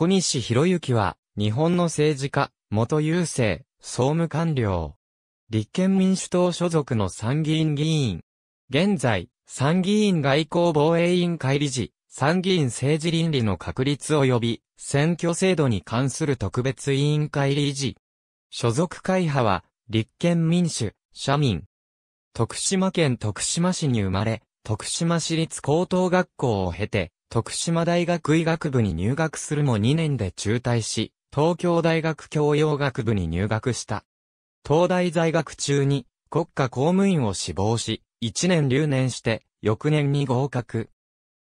小西博之は、日本の政治家、元郵政、総務官僚。立憲民主党所属の参議院議員。現在、参議院外交防衛委員会理事、参議院政治倫理の確立及び、選挙制度に関する特別委員会理事。所属会派は、立憲民主、社民。徳島県徳島市に生まれ、徳島市立高等学校を経 て、徳島大学医学部に入学するも2年で中退し、東京大学教養学部に入学した。東大在学中に国家公務員を志望し、1年留年して、翌年に合格。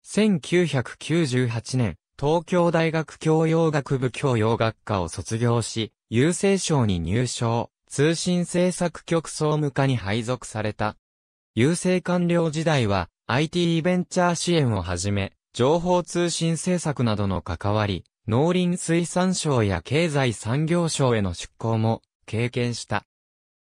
1998年、東京大学教養学部教養学科を卒業し、郵政省に入省、通信政策局総務課に配属された。郵政官僚時代は、IT ベンチャー支援をはじめ、情報通信政策などの関わり、農林水産省や経済産業省への出向も経験した。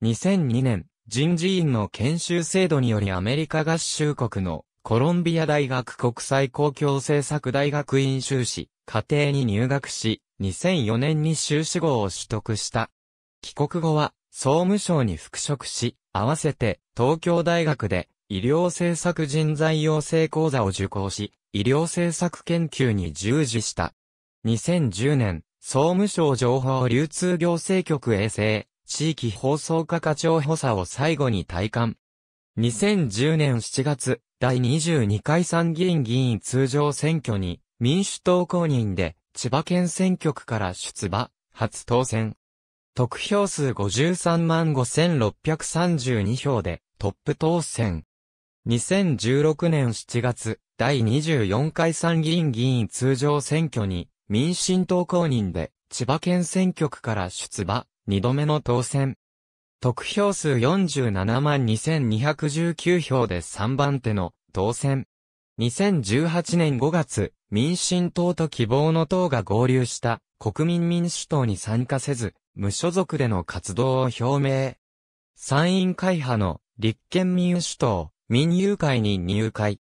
2002年、人事院の研修制度によりアメリカ合衆国のコロンビア大学国際公共政策大学院修士、課程に入学し、2004年に修士号を取得した。帰国後は、総務省に復職し、合わせて東京大学で医療政策人材養成講座を受講し、医療政策研究に従事した。2010年、総務省情報流通行政局衛生、地域放送課課長補佐を最後に退官。2010年7月、第22回参議院議員通常選挙に、民主党公認で、千葉県選挙区から出馬、初当選。得票数53万5632票で、トップ当選。2016年7月、第24回参議院議員通常選挙に、民進党公認で、千葉県選挙区から出馬、2度目の当選。得票数47万2219票で3番手の当選。2018年5月、民進党と希望の党が合流した国民民主党に参加せず、無所属での活動を表明。参院会派の立憲民主党、民友会に入会。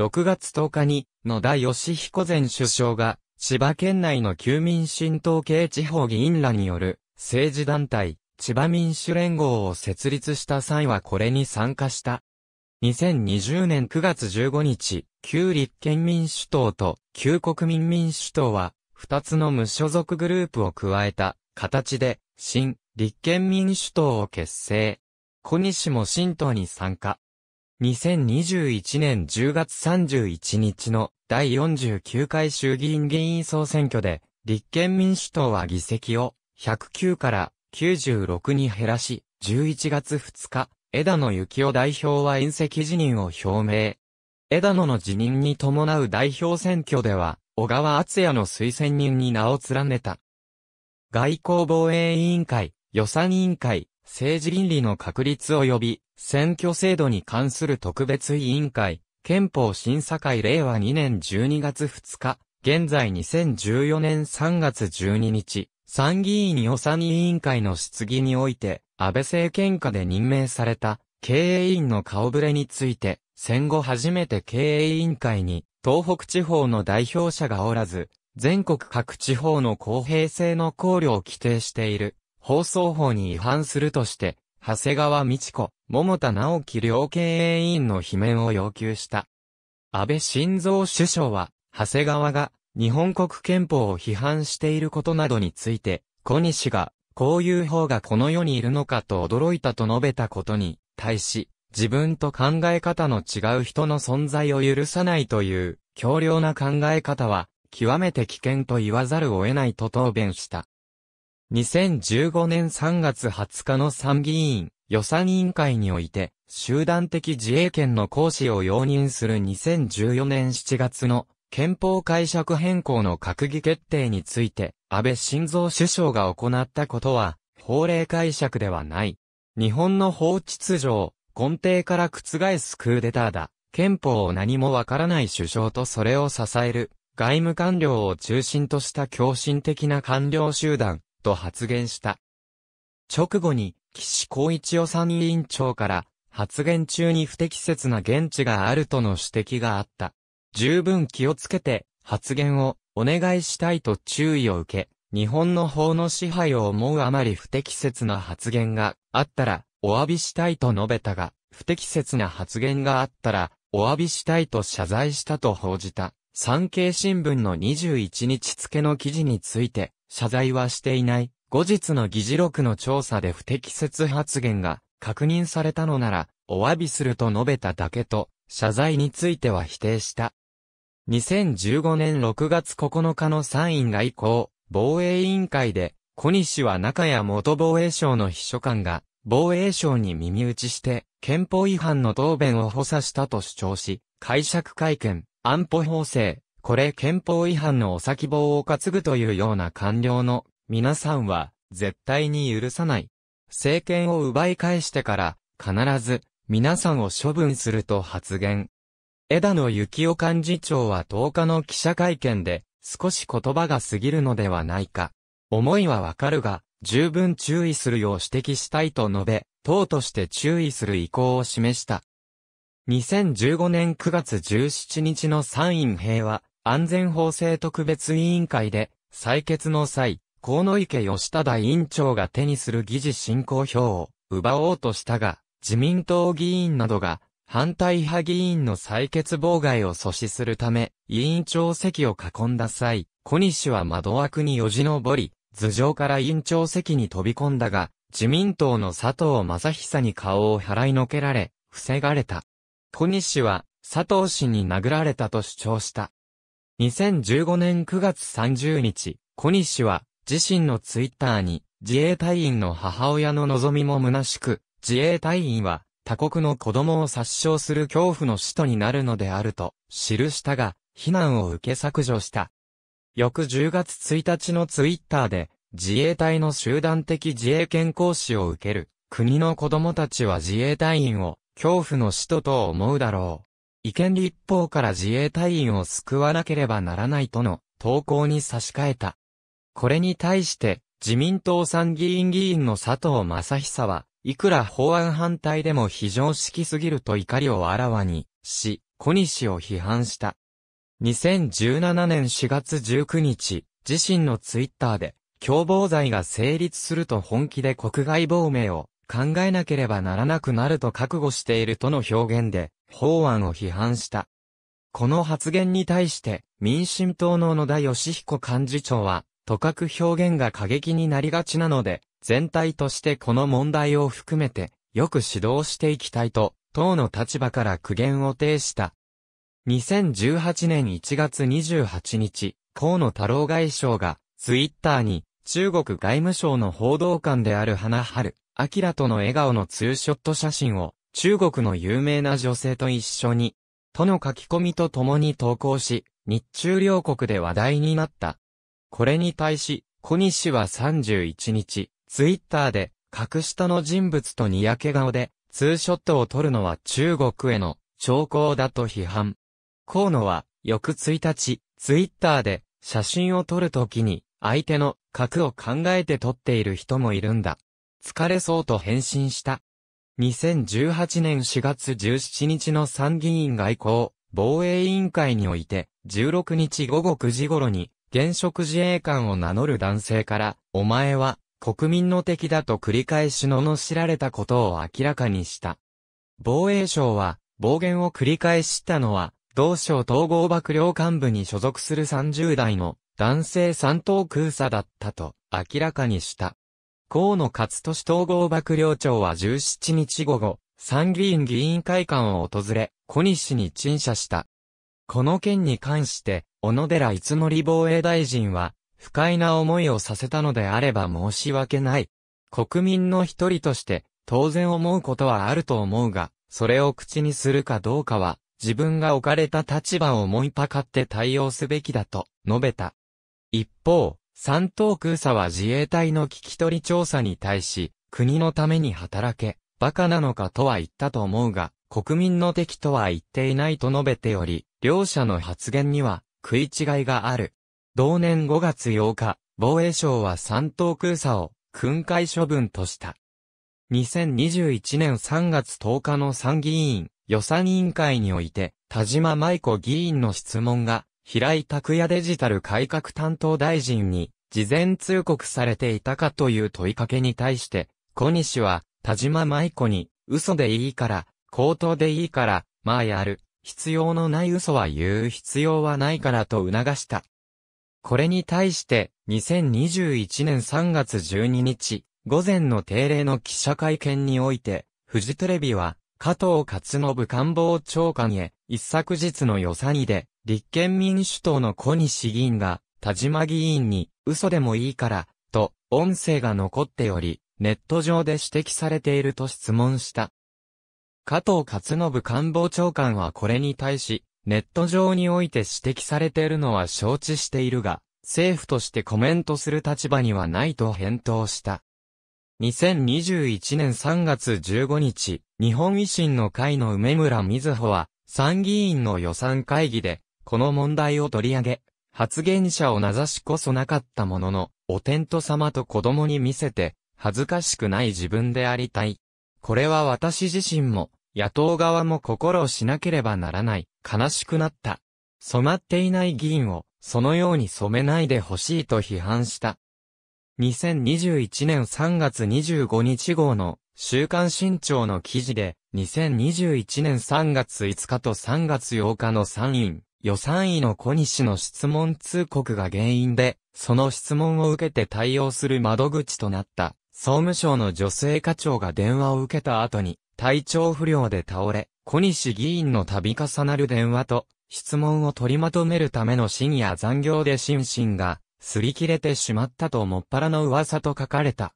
6月10日に、野田義彦前首相が、千葉県内の旧民新党系地方議員らによる、政治団体、千葉民主連合を設立した際はこれに参加した。2020年9月15日、旧立憲民主党と旧国民民主党は、2つの無所属グループを加えた形で、新立憲民主党を結成。小西も新党に参加。2021年10月31日の第49回衆議院議員総選挙で、立憲民主党は議席を109から96に減らし、11月2日、枝野幸男代表は引責辞任を表明。枝野の辞任に伴う代表選挙では、小川厚也の推薦人に名を連ねた。外交防衛委員会、予算委員会、政治倫理の確立及び、選挙制度に関する特別委員会、憲法審査会令和2年12月2日、現在2014年3月12日、参議院予算委員会の質疑において、安倍政権下で任命された、経営委員の顔ぶれについて、戦後初めて経営委員会に、東北地方の代表者がおらず、全国各地方の公平性の考慮を規定している。放送法に違反するとして、長谷川美智子、桃田直樹両経営委員の罷免を要求した。安倍晋三首相は、長谷川が日本国憲法を批判していることなどについて、小西が、こういう方がこの世にいるのかと驚いたと述べたことに、対し、自分と考え方の違う人の存在を許さないという、強量な考え方は、極めて危険と言わざるを得ないと答弁した。2015年3月20日の参議院予算委員会において、集団的自衛権の行使を容認する2014年7月の憲法解釈変更の閣議決定について、安倍晋三首相が行ったことは、法令解釈ではない。日本の法秩序を根底から覆すクーデターだ。憲法を何もわからない首相とそれを支える外務官僚を中心とした共信的な官僚集団、と発言した。直後に、岸孝一予算委員長から、発言中に不適切な現地があるとの指摘があった。十分気をつけて、発言をお願いしたいと注意を受け、日本の法の支配を思うあまり不適切な発言があったら、お詫びしたいと述べたが、不適切な発言があったら、お詫びしたいと謝罪したと報じた、産経新聞の21日付の記事について、謝罪はしていない。後日の議事録の調査で不適切発言が確認されたのなら、お詫びすると述べただけと、謝罪については否定した。2015年6月9日の参院外交防衛委員会で、小西は中谷元防衛省の秘書官が、防衛省に耳打ちして、憲法違反の答弁を補佐したと主張し、解釈会見、安保法制、これ憲法違反のお先棒を担ぐというような官僚の皆さんは絶対に許さない。政権を奪い返してから必ず皆さんを処分すると発言。枝野幸男幹事長は10日の記者会見で少し言葉が過ぎるのではないか。思いはわかるが、十分注意するよう指摘したいと述べ、党として注意する意向を示した。2015年9月17日の参院平和安全法制特別委員会で、採決の際、河野池義忠委員長が手にする議事進行票を奪おうとしたが、自民党議員などが反対派議員の採決妨害を阻止するため、委員長席を囲んだ際、小西は窓枠によじ登り、頭上から委員長席に飛び込んだが、自民党の佐藤正久に顔を払いのけられ、防がれた。小西は佐藤氏に殴られたと主張した。2015年9月30日、小西は自身のツイッターに自衛隊員の母親の望みも虚しく、自衛隊員は他国の子供を殺傷する恐怖の使徒になるのであると記したが、非難を受け削除した。翌10月1日のツイッターで、自衛隊の集団的自衛権行使を受ける。国の子供たちは自衛隊員を恐怖の使徒と思うだろう。違憲立法から自衛隊員を救わなければならないとの投稿に差し替えた。これに対して、自民党参議院議員の佐藤正久は、いくら法案反対でも非常識すぎると怒りをあらわにし、小西を批判した。2017年4月19日、自身のツイッターで、共謀罪が成立すると本気で国外亡命を考えなければならなくなると覚悟しているとの表現で、法案を批判した。この発言に対して、民進党の野田義彦幹事長は、とかく表現が過激になりがちなので、全体としてこの問題を含めて、よく指導していきたいと、党の立場から苦言を呈した。2018年1月28日、河野太郎外相が、ツイッターに、中国外務省の報道官である花春、明との笑顔のツーショット写真を中国の有名な女性と一緒に、との書き込みと共に投稿し、日中両国で話題になった。これに対し、小西は31日、ツイッターで、格下の人物とにやけ顔で、ツーショットを撮るのは中国への兆候だと批判。河野は、翌1日、ツイッターで、写真を撮るときに、相手の格を考えて撮っている人もいるんだ。疲れそうと返信した。2018年4月17日の参議院外交、防衛委員会において、16日午後9時頃に、現職自衛官を名乗る男性から、お前は、国民の敵だと繰り返し罵られたことを明らかにした。防衛省は、暴言を繰り返したのは、同省統合幕僚幹部に所属する30代の男性三等空佐だったと明らかにした。河野勝利統合幕僚長は17日午後、参議院議員会館を訪れ、小西に陳謝した。この件に関して、小野寺のり防衛大臣は、不快な思いをさせたのであれば申し訳ない。国民の一人として、当然思うことはあると思うが、それを口にするかどうかは、自分が置かれた立場を思いパカって対応すべきだと述べた。一方、三等空佐は自衛隊の聞き取り調査に対し、国のために働け、馬鹿なのかとは言ったと思うが、国民の敵とは言っていないと述べており、両者の発言には食い違いがある。同年5月8日、防衛省は三等空佐を訓戒処分とした。2021年3月10日の参議院予算委員会において、田島舞子議員の質問が平井拓也デジタル改革担当大臣に事前通告されていたかという問いかけに対して、小西は田島舞子に嘘でいいから、口頭でいいから、まあやる。必要のない嘘は言う必要はないからと促した。これに対して、2021年3月12日、午前の定例の記者会見において、フジテレビは、加藤勝信官房長官へ、一昨日の予算にで、立憲民主党の小西議員が、田島議員に、嘘でもいいから、と、音声が残っており、ネット上で指摘されていると質問した。加藤勝信官房長官はこれに対し、ネット上において指摘されているのは承知しているが、政府としてコメントする立場にはないと返答した。2021年3月15日、日本維新の会の梅村瑞穂は、参議院の予算会議で、この問題を取り上げ、発言者を名指しこそなかったものの、お天道様と子供に見せて、恥ずかしくない自分でありたい。これは私自身も、野党側も心をしなければならない、悲しくなった。染まっていない議員を、そのように染めないでほしいと批判した。2021年3月25日号の週刊新潮の記事で、2021年3月5日と3月8日の参院、予算委の小西の質問通告が原因で、その質問を受けて対応する窓口となった、総務省の女性課長が電話を受けた後に、体調不良で倒れ、小西議員の度重なる電話と、質問を取りまとめるための深夜残業で心身が擦り切れてしまったともっぱらの噂と書かれた。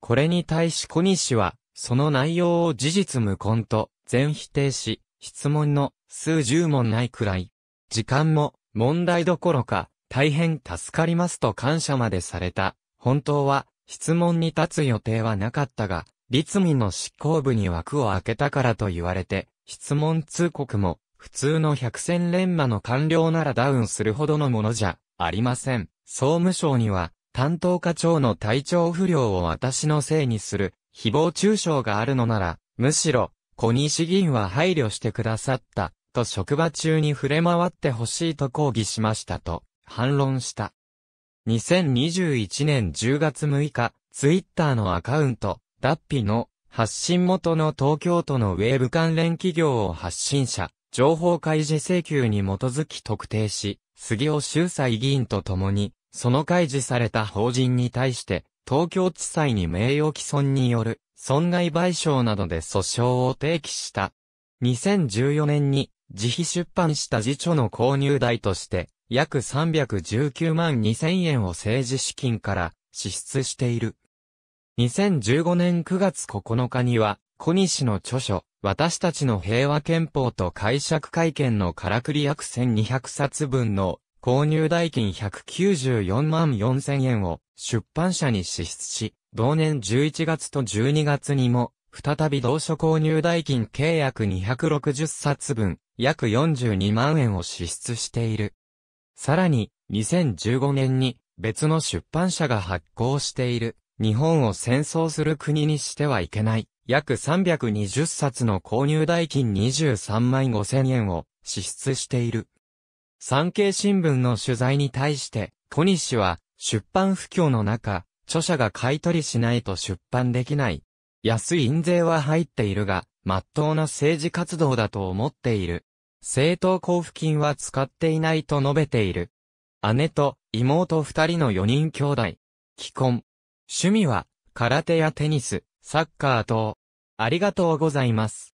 これに対し小西は、その内容を事実無根と全否定し、質問の数十問ないくらい、時間も問題どころか、大変助かりますと感謝までされた。本当は質問に立つ予定はなかったが、立民の執行部に枠を開けたからと言われて、質問通告も普通の百戦錬磨の官僚ならダウンするほどのものじゃありません。総務省には、担当課長の体調不良を私のせいにする、誹謗中傷があるのなら、むしろ、小西議員は配慮してくださった、と職場中に触れ回ってほしいと抗議しましたと、反論した。2021年10月6日、ツイッターのアカウント、ダッの発信元の東京都のウェーブ関連企業を発信者、情報開示請求に基づき特定し、杉尾秀才議員と共に、その開示された法人に対して、東京地裁に名誉毀損による損害賠償などで訴訟を提起した。2014年に自費出版した自著の購入代として、約319万2000円を政治資金から支出している。2015年9月9日には、小西の著書、私たちの平和憲法と解釈会見のからくり約1200冊分の購入代金194万4000円を出版社に支出し、同年11月と12月にも、再び同書購入代金契約260冊分、約42万円を支出している。さらに、2015年に別の出版社が発行している、日本を戦争する国にしてはいけない、約320冊の購入代金23万5千円を支出している。産経新聞の取材に対して、小西は出版不況の中、著者が買い取りしないと出版できない。安い印税は入っているが、真っ当な政治活動だと思っている。政党交付金は使っていないと述べている。姉と妹二人の四人兄弟。既婚。趣味は、空手やテニス、サッカーと、ありがとうございます。